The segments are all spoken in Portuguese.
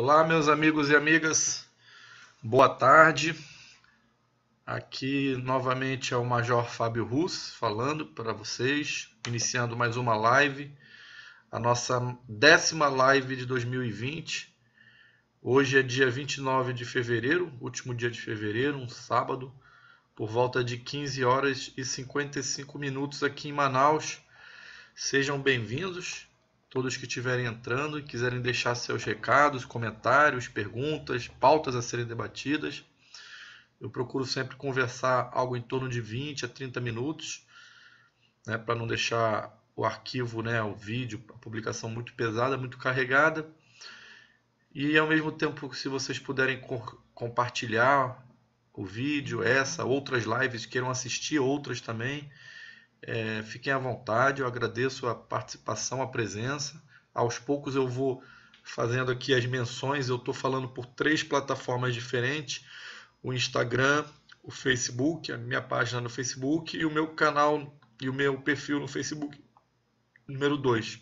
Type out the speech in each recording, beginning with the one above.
Olá, meus amigos e amigas, boa tarde. Aqui novamente é o Major Fábio Russo falando para vocês, iniciando mais uma live, a nossa décima live de 2020. Hoje é dia 29 de fevereiro, último dia de fevereiro, um sábado, por volta de 15 horas e 55 minutos aqui em Manaus. Sejam bem-vindos Todos que estiverem entrando e quiserem deixar seus recados, comentários, perguntas, pautas a serem debatidas. Eu procuro sempre conversar algo em torno de 20 a 30 minutos, né, para não deixar o arquivo, né, o vídeo, a publicação muito pesada, muito carregada. E ao mesmo tempo, se vocês puderem co compartilhar o vídeo, essa, outras lives, queiram assistir outras também, é, fiquem à vontade, eu agradeço a participação, a presença. Aos poucos eu vou fazendo aqui as menções, eu estou falando por três plataformas diferentes: o Instagram, o Facebook, a minha página no Facebook e o meu canal e o meu perfil no Facebook, número 2.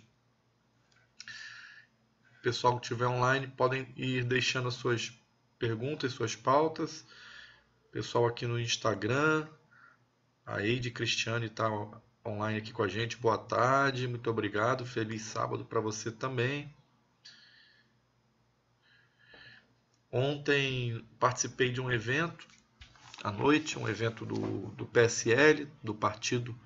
Pessoal que estiver online podem ir deixando as suas perguntas, suas pautas. Pessoal aqui no Instagram, a Eide Cristiane está online aqui com a gente. Boa tarde, muito obrigado. Feliz sábado para você também. Ontem participei de um evento à noite, um evento do, do PSL, do partido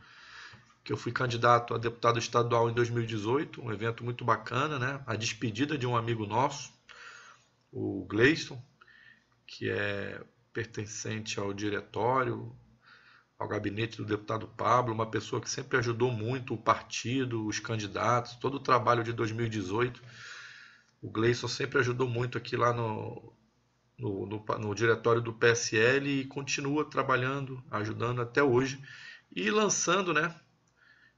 que eu fui candidato a deputado estadual em 2018, um evento muito bacana, né? A despedida de um amigo nosso, o Gleison, que é pertencente ao diretório ao gabinete do deputado Pablo, uma pessoa que sempre ajudou muito o partido, os candidatos, todo o trabalho de 2018. O Gleison sempre ajudou muito aqui lá no, no, no, no diretório do PSL e continua trabalhando, ajudando até hoje e lançando, né,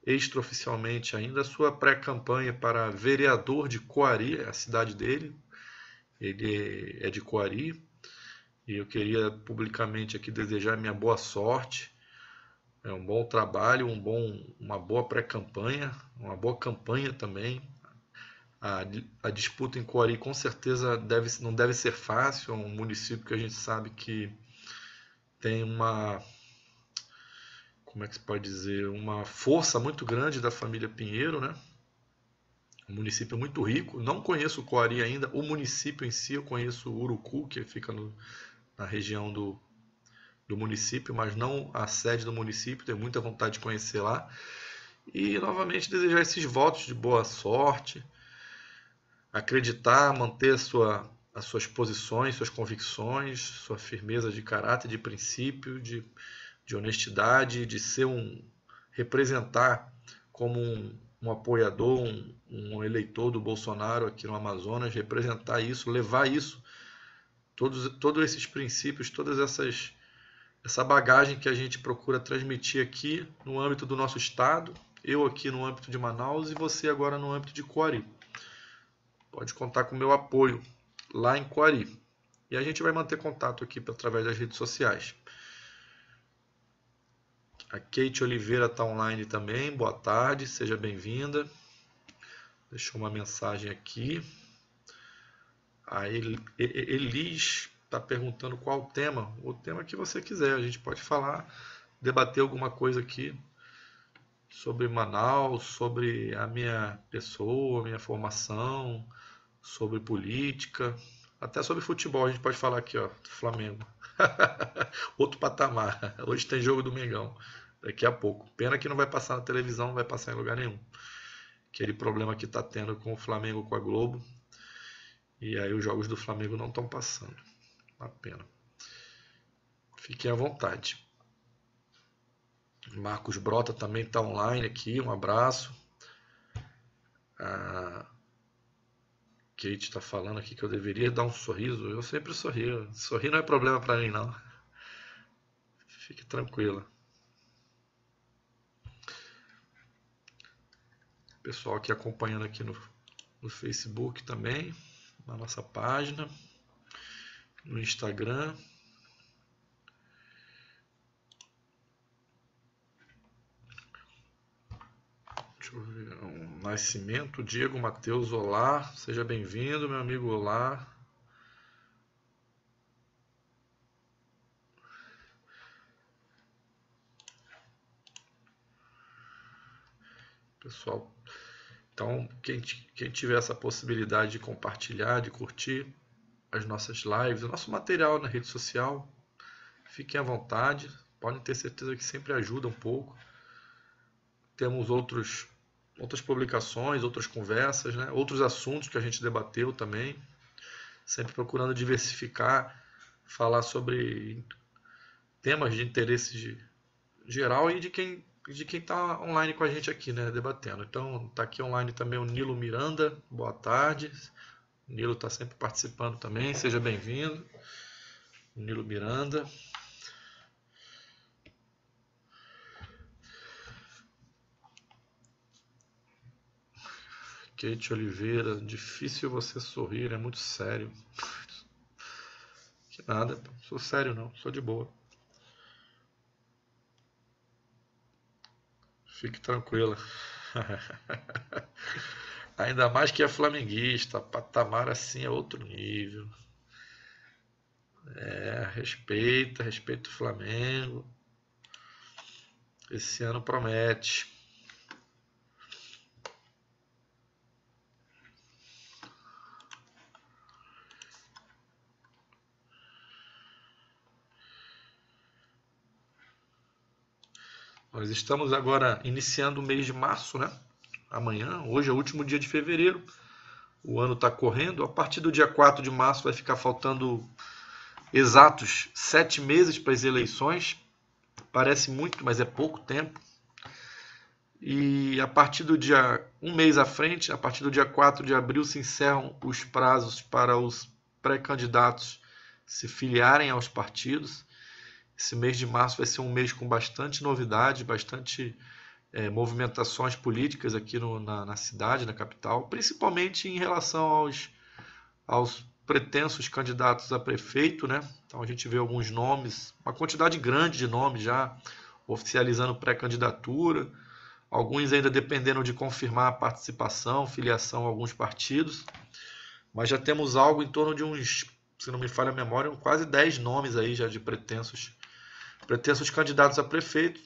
extraoficialmente ainda, a sua pré-campanha para vereador de Coari, é a cidade dele. Ele é de Coari, e eu queria publicamente aqui desejar minha boa sorte é um bom trabalho, um bom, uma boa pré-campanha, uma boa campanha também. A, a disputa em Coari com certeza deve, não deve ser fácil, é um município que a gente sabe que tem uma como é que se pode dizer, uma força muito grande da família Pinheiro, né? Um município muito rico. Não conheço Coari ainda, o município em si, eu conheço Urucu, que fica no, na região do do município, mas não a sede do município, tenho muita vontade de conhecer lá. E novamente desejar esses votos de boa sorte, acreditar, manter a sua, as suas posições, suas convicções, sua firmeza de caráter, de princípio, de, de honestidade, de ser um. representar como um, um apoiador, um, um, eleitor do Bolsonaro aqui no Amazonas, representar isso, levar isso, todos, todos esses princípios, todas essas essa bagagem que a gente procura transmitir aqui no âmbito do nosso estado, eu aqui no âmbito de Manaus e você agora no âmbito de Coari. Pode contar com o meu apoio lá em Coari. E a gente vai manter contato aqui através das redes sociais. A Kate Oliveira está online também. Boa tarde, seja bem-vinda. Deixou uma mensagem aqui. A Elis está perguntando qual o tema, o tema que você quiser. A gente pode falar, debater alguma coisa aqui sobre Manaus, sobre a minha pessoa, minha formação, sobre política, até sobre futebol. A gente pode falar aqui, ó, do Flamengo. Outro patamar. Hoje tem jogo do Mengão, daqui a pouco. Pena que não vai passar na televisão, não vai passar em lugar nenhum. Aquele problema que está tendo com o Flamengo, com a Globo. E aí os jogos do Flamengo não estão passando. Uma pena. Fiquem à vontade. Marcos Brota também está online aqui, um abraço. A Kate está falando aqui que eu deveria dar um sorriso. Eu sempre sorrio. Sorrir não é problema para mim, não. Fique tranquila. Pessoal aqui acompanhando aqui no, no Facebook também, na nossa página no Instagram. É Nascimento, Diego Matheus, olá, seja bem-vindo, meu amigo, olá. Pessoal, então, quem, quem tiver essa possibilidade de compartilhar, de curtir, as nossas lives, o nosso material na rede social. Fiquem à vontade, podem ter certeza que sempre ajuda um pouco. Temos outros, outras publicações, outras conversas, né? outros assuntos que a gente debateu também. Sempre procurando diversificar, falar sobre temas de interesse de, geral e de quem de quem está online com a gente aqui, né, debatendo. Então, está aqui online também o Nilo Miranda, boa tarde. O Nilo está sempre participando também, seja bem-vindo. Nilo Miranda. Kate Oliveira, difícil você sorrir, é muito sério. Que nada, sou sério não, sou de boa. Fique tranquila. Ainda mais que é flamenguista, patamar assim é outro nível. É, respeita, respeita o Flamengo. Esse ano promete. Nós estamos agora iniciando o mês de março, né? amanhã, hoje é o último dia de fevereiro, o ano está correndo. A partir do dia 4 de março vai ficar faltando exatos sete meses para as eleições. Parece muito, mas é pouco tempo. E a partir do dia um mês à frente, a partir do dia 4 de abril, se encerram os prazos para os pré-candidatos se filiarem aos partidos. Esse mês de março vai ser um mês com bastante novidade, bastante é, movimentações políticas aqui no, na, na, cidade, na capital, principalmente em relação aos, aos pretensos candidatos a prefeito, né? Então a gente vê alguns nomes, uma quantidade grande de nomes já oficializando pré-candidatura, alguns ainda dependendo de confirmar a participação, filiação a alguns partidos, mas já temos algo em torno de uns, se não me falha a memória, quase 10 nomes aí já de pretensos, pretensos candidatos a prefeito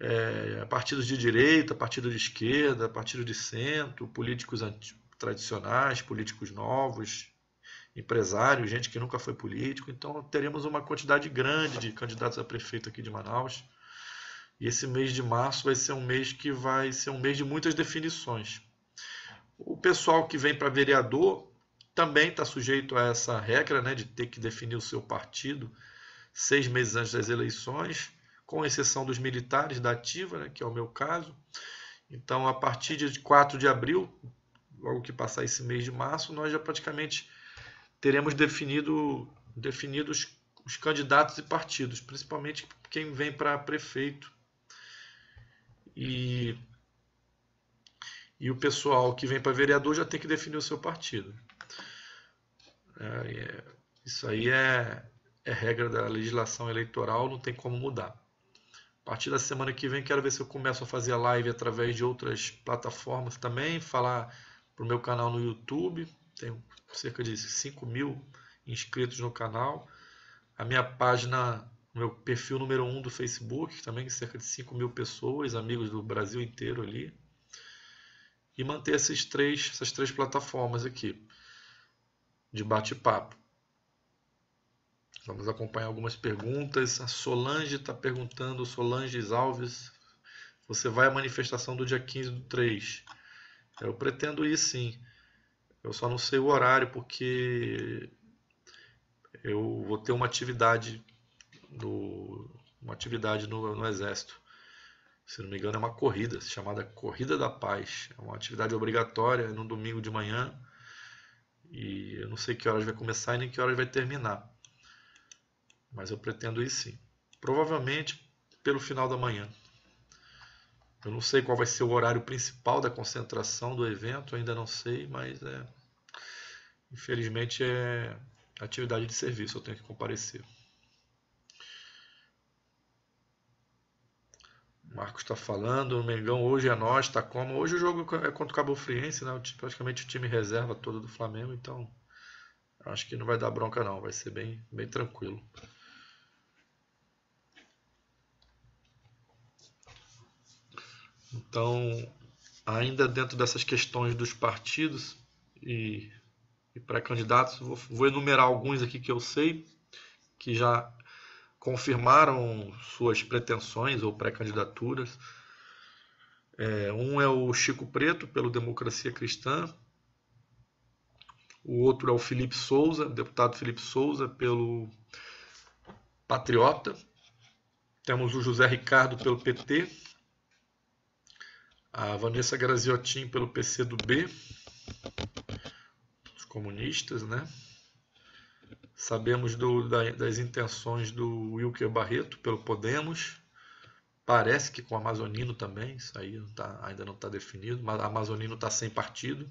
é, partidos de direita, partido de esquerda, partido de centro, políticos tradicionais, políticos novos, empresários, gente que nunca foi político. Então teremos uma quantidade grande de candidatos a prefeito aqui de Manaus. E esse mês de março vai ser um mês que vai ser um mês de muitas definições. O pessoal que vem para vereador também está sujeito a essa regra né, de ter que definir o seu partido seis meses antes das eleições com exceção dos militares da ativa, né, que é o meu caso. Então, a partir de 4 de abril, logo que passar esse mês de março, nós já praticamente teremos definido definidos os candidatos e partidos, principalmente quem vem para prefeito. E, e o pessoal que vem para vereador já tem que definir o seu partido. É, é isso aí é, é regra da legislação eleitoral, não tem como mudar partir da semana que vem quero ver se eu começo a fazer live através de outras plataformas também, falar para o meu canal no YouTube, tenho cerca de 5 mil inscritos no canal, a minha página, meu perfil número 1 um do Facebook, também cerca de 5 mil pessoas, amigos do Brasil inteiro ali, e manter esses três, essas três plataformas aqui de bate-papo. Vamos acompanhar algumas perguntas. A Solange está perguntando, Solange Alves, você vai à manifestação do dia 15 do 3? Eu pretendo ir sim. Eu só não sei o horário porque eu vou ter uma atividade do uma atividade no, no exército. Se não me engano é uma corrida chamada Corrida da Paz. É uma atividade obrigatória é no domingo de manhã e eu não sei que horas vai começar e nem que horas vai terminar mas eu pretendo ir sim. Provavelmente pelo final da manhã. Eu não sei qual vai ser o horário principal da concentração do evento, ainda não sei, mas é, infelizmente é atividade de serviço, eu tenho que comparecer. Marcos está falando, o Mengão hoje é nós, tá como. Hoje o jogo é contra o Cabo Friense, né? praticamente o time reserva todo do Flamengo, então acho que não vai dar bronca não, vai ser bem, bem tranquilo. Então, ainda dentro dessas questões dos partidos e, e pré-candidatos, vou, vou enumerar alguns aqui que eu sei que já confirmaram suas pretensões ou pré-candidaturas. É, um é o Chico Preto, pelo Democracia Cristã. O outro é o Felipe Souza, deputado Felipe Souza, pelo Patriota. Temos o José Ricardo, pelo PT a Vanessa Graziotin pelo PCdoB, os comunistas, né? Sabemos do, da, das intenções do Wilker Barreto pelo Podemos, parece que com o Amazonino também, isso aí não tá, ainda não está definido, mas Amazonino está sem partido.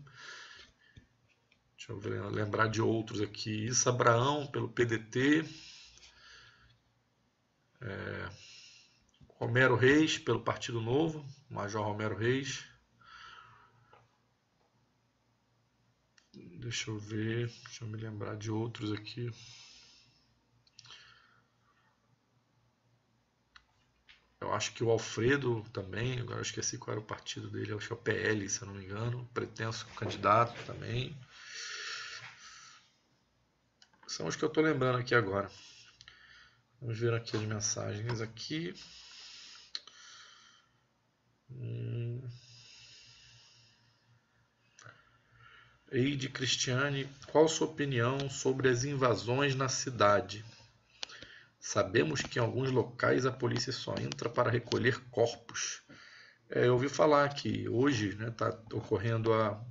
Deixa eu lembrar de outros aqui. Isso, Abraão pelo PDT. É, Romero Reis, pelo Partido Novo, Major Romero Reis. Deixa eu ver, deixa eu me lembrar de outros aqui. Eu acho que o Alfredo também, agora eu esqueci qual era o partido dele, acho que é o PL, se eu não me engano, pretenso candidato também. São os que eu estou lembrando aqui agora. Vamos ver aqui as mensagens aqui. Hum. Eide Cristiane, qual sua opinião sobre as invasões na cidade? Sabemos que em alguns locais a polícia só entra para recolher corpos. É, eu ouvi falar que hoje está né, tá ocorrendo a,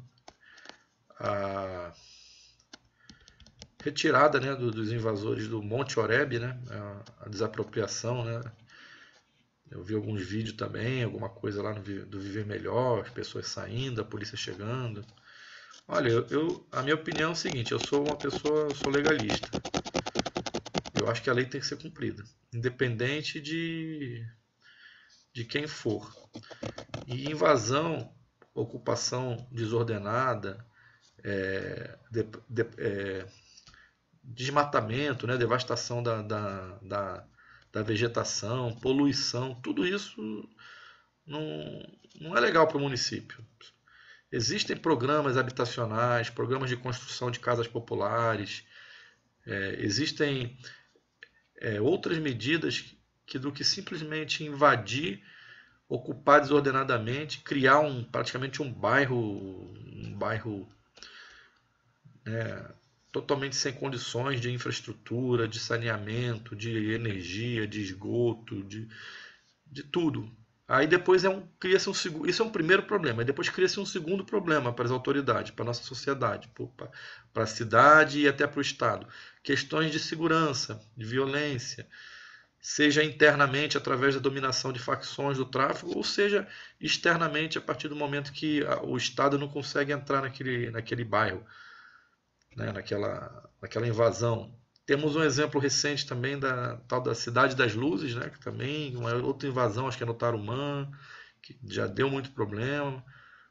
a retirada né, do, dos invasores do Monte Oreb, né, a, a desapropriação, né, eu vi alguns vídeos também, alguma coisa lá no, do Viver Melhor, as pessoas saindo, a polícia chegando. Olha, eu, eu, a minha opinião é o seguinte, eu sou uma pessoa, sou legalista. Eu acho que a lei tem que ser cumprida, independente de, de quem for. E invasão, ocupação desordenada, é, de, de, é, desmatamento, né, devastação da, da, da da vegetação, poluição, tudo isso não, não é legal para o município. Existem programas habitacionais, programas de construção de casas populares, é, existem é, outras medidas que, do que simplesmente invadir, ocupar desordenadamente, criar um praticamente um bairro, um bairro né, totalmente sem condições de infraestrutura, de saneamento, de energia, de esgoto, de, de tudo. Aí depois é um, cria-se um segundo. Isso é um primeiro problema. Aí depois cria-se um segundo problema para as autoridades, para a nossa sociedade, para a cidade e até para o Estado. Questões de segurança, de violência, seja internamente através da dominação de facções do tráfico, ou seja externamente a partir do momento que o Estado não consegue entrar naquele, naquele bairro né, naquela, naquela invasão. Temos um exemplo recente também da tal da Cidade das Luzes, né, que também uma outra invasão, acho que é no Tarumã, que já deu muito problema.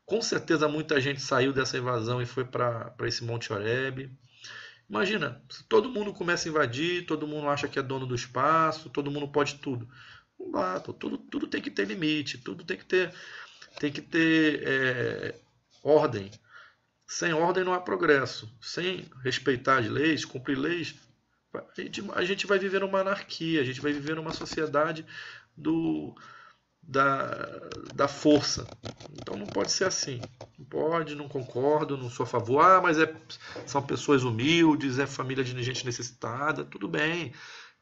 Com certeza muita gente saiu dessa invasão e foi para esse Monte Oreb. Imagina, se todo mundo começa a invadir, todo mundo acha que é dono do espaço, todo mundo pode tudo. Não tudo, tudo tem que ter limite, tudo tem que ter, tem que ter é, ordem. Sem ordem não há progresso. Sem respeitar as leis, cumprir leis, a gente, a gente vai viver numa anarquia, a gente vai viver numa sociedade do, da, da força. Então não pode ser assim. Não pode, não concordo, não sou a favor. Ah, mas é, são pessoas humildes, é família de gente necessitada. Tudo bem.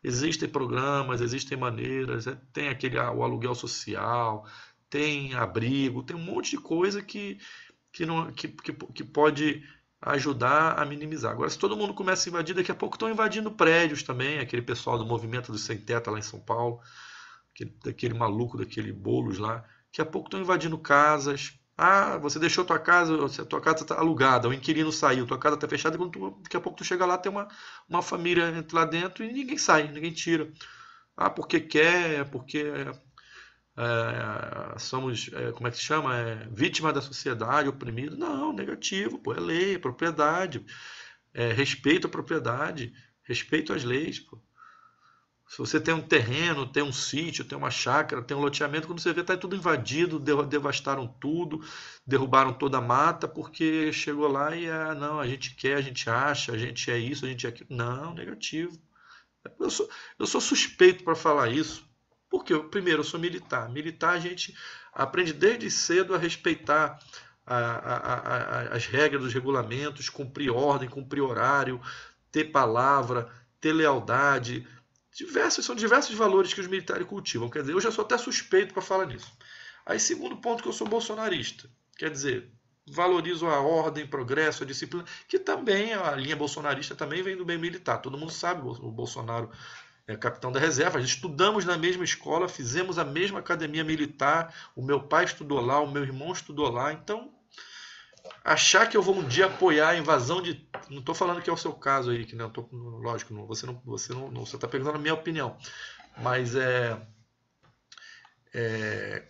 Existem programas, existem maneiras, é, tem aquele ah, o aluguel social, tem abrigo, tem um monte de coisa que que, não, que, que, que pode ajudar a minimizar. Agora, se todo mundo começa a invadir, daqui a pouco estão invadindo prédios também, aquele pessoal do movimento do Sem Teta lá em São Paulo, aquele, daquele maluco, daquele bolos lá, daqui a pouco estão invadindo casas. Ah, você deixou tua casa, tua casa está alugada, o inquilino saiu, tua casa está fechada, quando tu, daqui a pouco tu chega lá, tem uma, uma família lá dentro e ninguém sai, ninguém tira. Ah, porque quer, porque é, somos, é, como é que se chama? É, vítima da sociedade, oprimido. Não, negativo, pô, é lei, é propriedade, é, respeito à propriedade, respeito às leis, pô. Se você tem um terreno, tem um sítio, tem uma chácara, tem um loteamento, quando você vê, está tudo invadido, devastaram tudo, derrubaram toda a mata, porque chegou lá e, ah, não, a gente quer, a gente acha, a gente é isso, a gente é aquilo. Não, negativo. Eu sou, eu sou suspeito para falar isso, porque, primeiro, eu sou militar. Militar a gente aprende desde cedo a respeitar a, a, a, as regras dos regulamentos, cumprir ordem, cumprir horário, ter palavra, ter lealdade. Diversos, são diversos valores que os militares cultivam. Quer dizer, eu já sou até suspeito para falar nisso. Aí, segundo ponto, que eu sou bolsonarista. Quer dizer, valorizo a ordem, progresso, a disciplina, que também a linha bolsonarista também vem do bem militar. Todo mundo sabe, o Bolsonaro é capitão da reserva. Estudamos na mesma escola, fizemos a mesma academia militar. O meu pai estudou lá, o meu irmão estudou lá. Então, achar que eu vou um dia apoiar a invasão de. Não estou falando que é o seu caso aí, que não tô, lógico, não, você não, você não, não você está perguntando a minha opinião, mas é, é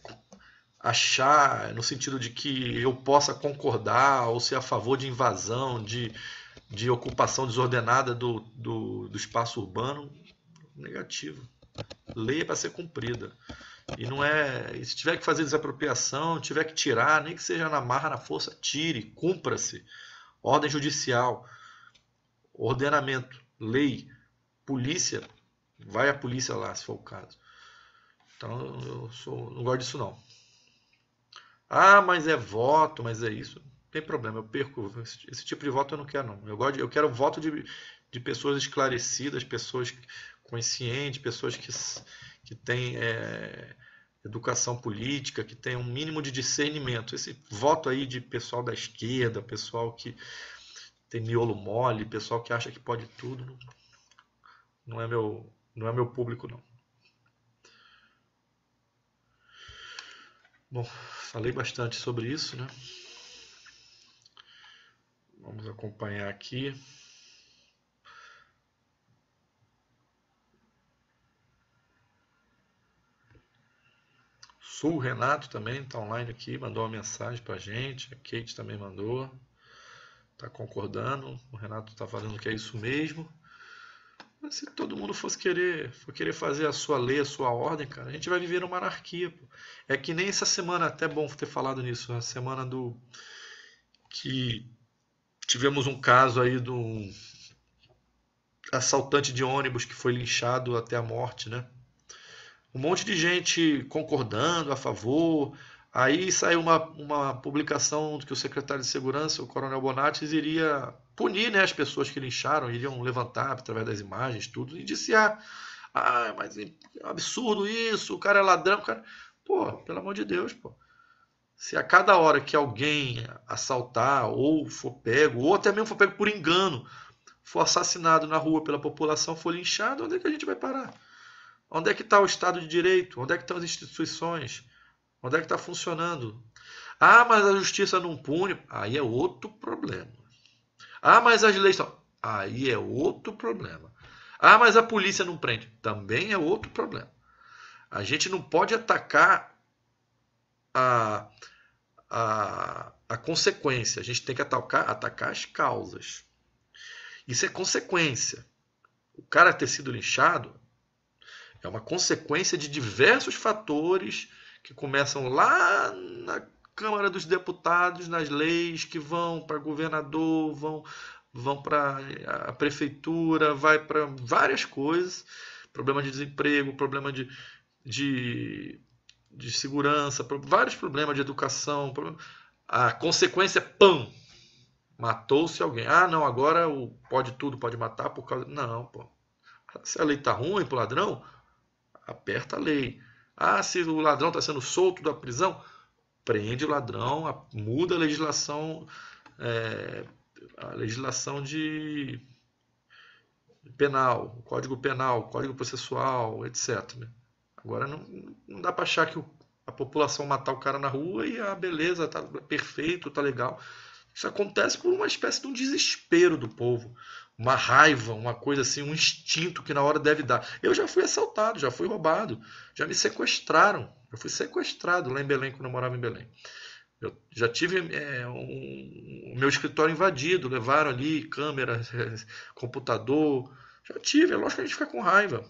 achar no sentido de que eu possa concordar ou ser a favor de invasão, de, de ocupação desordenada do, do, do espaço urbano, Negativo. Lei é para ser cumprida. E não é. se tiver que fazer desapropriação, tiver que tirar, nem que seja na marra, na força, tire, cumpra-se. Ordem judicial, ordenamento, lei, polícia, vai a polícia lá, se for o caso. Então eu sou, não gosto disso não. Ah, mas é voto, mas é isso. Não tem problema, eu perco. Esse, esse tipo de voto eu não quero, não. Eu, gosto eu quero voto de, de pessoas esclarecidas, pessoas consciente, pessoas que, que têm é, educação política, que têm um mínimo de discernimento. Esse voto aí de pessoal da esquerda, pessoal que tem miolo mole, pessoal que acha que pode tudo, não, não é, meu, não é meu público, não. Bom, falei bastante sobre isso, né? Vamos acompanhar aqui. Sul, Renato também está online aqui, mandou uma mensagem para a gente, a Kate também mandou, está concordando, o Renato está falando que é isso mesmo. Mas se todo mundo fosse querer, for querer fazer a sua lei, a sua ordem, cara, a gente vai viver uma anarquia. Pô. É que nem essa semana, até bom ter falado nisso, a semana do que tivemos um caso aí de um assaltante de ônibus que foi linchado até a morte, né? um monte de gente concordando a favor. Aí saiu uma, uma publicação que o secretário de Segurança, o Coronel Bonatti iria punir né, as pessoas que lincharam, iriam levantar através das imagens, tudo, e disse: ah, ah mas é um absurdo isso, o cara é ladrão. Cara... Pô, pelo amor de Deus, pô. Se a cada hora que alguém assaltar, ou for pego, ou até mesmo for pego por engano, for assassinado na rua pela população, for linchado, onde é que a gente vai parar? Onde é que está o Estado de Direito? Onde é que estão tá as instituições? Onde é que está funcionando? Ah, mas a justiça não pune. Aí é outro problema. Ah, mas as leis estão. Aí é outro problema. Ah, mas a polícia não prende. Também é outro problema. A gente não pode atacar a, a, a consequência. A gente tem que atacar, atacar as causas. Isso é consequência. O cara ter sido linchado é uma consequência de diversos fatores que começam lá na Câmara dos Deputados, nas leis que vão para governador, vão, vão para eh, a prefeitura, vai para várias coisas. Problema de desemprego, problema de, de, de segurança, vários problemas de educação. A consequência é pão. Matou-se alguém. Ah, não, agora o pode tudo pode matar por causa. Não, pô. Se a lei tá ruim pro ladrão, aperta a lei. Ah, se o ladrão está sendo solto da prisão, prende o ladrão, muda a legislação, é, a legislação de penal, código penal, código processual, etc. Né? Agora não, não dá para achar que a população matar o cara na rua e a ah, beleza tá perfeito, tá legal. Isso acontece por uma espécie de um desespero do povo, uma raiva, uma coisa assim, um instinto que na hora deve dar. Eu já fui assaltado, já fui roubado, já me sequestraram. Eu fui sequestrado lá em Belém, quando eu morava em Belém. Eu já tive é, um, o meu escritório invadido, levaram ali câmera, computador. Já tive, é lógico que a gente fica com raiva.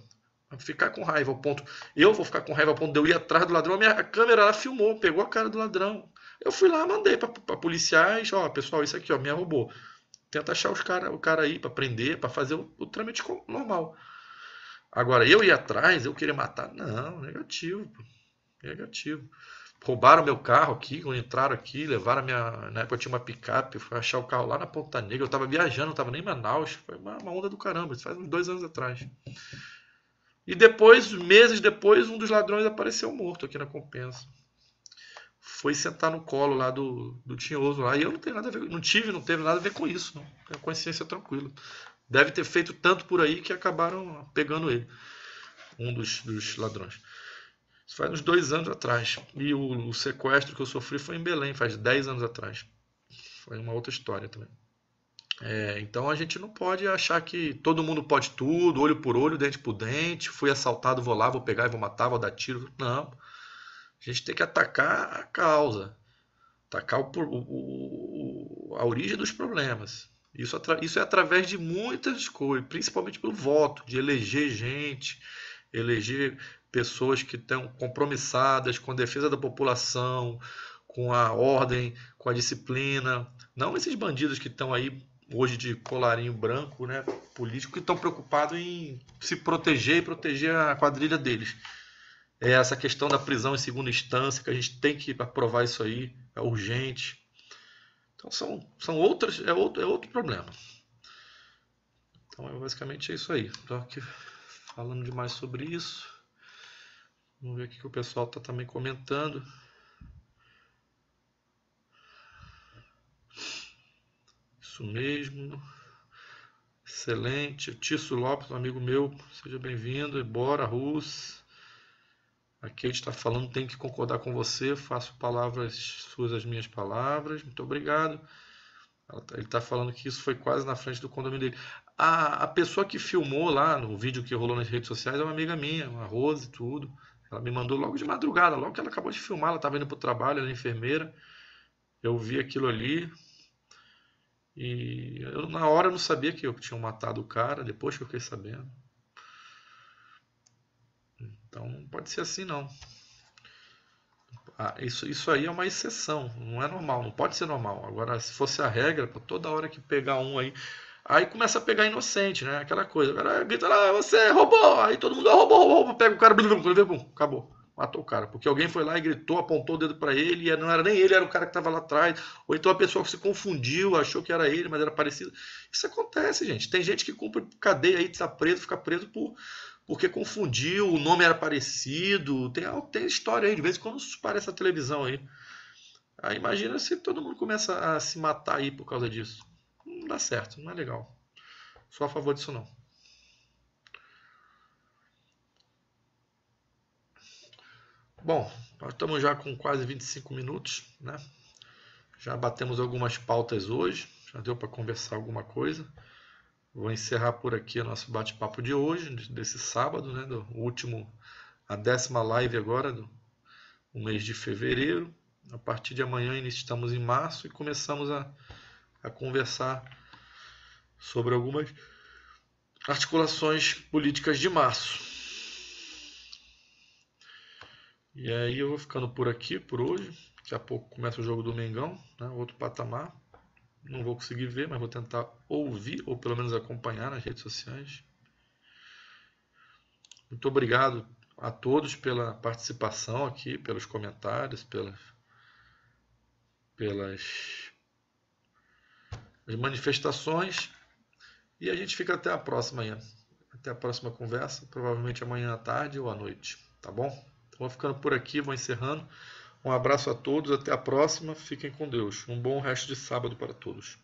Ficar com raiva ao ponto. Eu vou ficar com raiva ao ponto de eu ir atrás do ladrão. A minha câmera ela filmou, pegou a cara do ladrão. Eu fui lá, mandei para policiais: ó, pessoal, isso aqui, ó, me roubou. Tenta achar os cara, o cara aí para prender, para fazer o, o trâmite normal. Agora, eu ir atrás, eu queria matar? Não, negativo. Negativo. Roubaram meu carro aqui, entraram aqui, levaram minha. Na época eu tinha uma picape, fui achar o carro lá na Ponta Negra. Eu tava viajando, não tava nem em Manaus. Foi uma, uma onda do caramba, isso faz uns dois anos atrás. E depois, meses depois, um dos ladrões apareceu morto aqui na compensa foi sentar no colo lá do, do Tinhoso lá. E eu não tenho nada a ver, não tive, não teve nada a ver com isso, não. Tenho consciência tranquila. Deve ter feito tanto por aí que acabaram pegando ele, um dos, dos ladrões. Isso faz uns dois anos atrás. E o, o sequestro que eu sofri foi em Belém, faz dez anos atrás. Foi uma outra história também. É, então a gente não pode achar que todo mundo pode tudo, olho por olho, dente por dente, fui assaltado, vou lá, vou pegar e vou matar, vou dar tiro. Não. A gente tem que atacar a causa, atacar o, o, o, a origem dos problemas. Isso, isso é através de muitas coisas, principalmente pelo voto, de eleger gente, eleger pessoas que estão compromissadas com a defesa da população, com a ordem, com a disciplina. Não esses bandidos que estão aí hoje de colarinho branco, né, político, que estão preocupados em se proteger e proteger a quadrilha deles. É essa questão da prisão em segunda instância, que a gente tem que aprovar isso aí, é urgente. Então são, são outras, é outro, é outro problema. Então é basicamente isso aí. Estou aqui falando demais sobre isso. Vamos ver o que o pessoal está também comentando. Isso mesmo. Excelente. Tício Lopes, um amigo meu, seja bem-vindo. Bora, Russo. Kate está falando, tem que concordar com você, faço palavras suas as minhas palavras, muito obrigado. Tá, ele está falando que isso foi quase na frente do condomínio dele. A, a pessoa que filmou lá no vídeo que rolou nas redes sociais é uma amiga minha, uma Rose, tudo. Ela me mandou logo de madrugada, logo que ela acabou de filmar, ela estava indo para o trabalho, ela é enfermeira. Eu vi aquilo ali. E eu, na hora eu não sabia que eu tinha matado o cara, depois que eu fiquei sabendo. Então não pode ser assim não. Ah, isso, isso aí é uma exceção, não é normal, não pode ser normal. Agora, se fosse a regra, pô, toda hora que pegar um aí. Aí começa a pegar inocente, né? Aquela coisa. O cara grita lá, ah, você é roubou! Aí todo mundo roubou, ah, roubou, roubou. Pega o cara, blum, blum, blum, acabou. Matou o cara. Porque alguém foi lá e gritou, apontou o dedo para ele, e não era nem ele, era o cara que estava lá atrás. Ou então a pessoa se confundiu, achou que era ele, mas era parecido. Isso acontece, gente. Tem gente que cumpre cadeia aí, tá preso, fica preso por porque confundiu, o nome era parecido. Tem, tem história aí, de vez em quando parece a televisão aí. Aí imagina se todo mundo começa a se matar aí por causa disso. Não dá certo, não é legal. Sou a favor disso não. Bom, nós estamos já com quase 25 minutos, né? Já batemos algumas pautas hoje, já deu para conversar alguma coisa. Vou encerrar por aqui o nosso bate-papo de hoje, desse sábado, né, do último, a décima live agora do mês de fevereiro. A partir de amanhã estamos em março e começamos a, a conversar sobre algumas articulações políticas de março. E aí eu vou ficando por aqui por hoje. Daqui a pouco começa o jogo do Mengão, né? outro patamar não vou conseguir ver, mas vou tentar ouvir ou pelo menos acompanhar nas redes sociais. Muito obrigado a todos pela participação aqui, pelos comentários, pelas, pelas manifestações. E a gente fica até a próxima manhã. Até a próxima conversa, provavelmente amanhã à tarde ou à noite, tá bom? Então vou ficando por aqui, vou encerrando. Um abraço a todos, até a próxima, fiquem com Deus. Um bom resto de sábado para todos.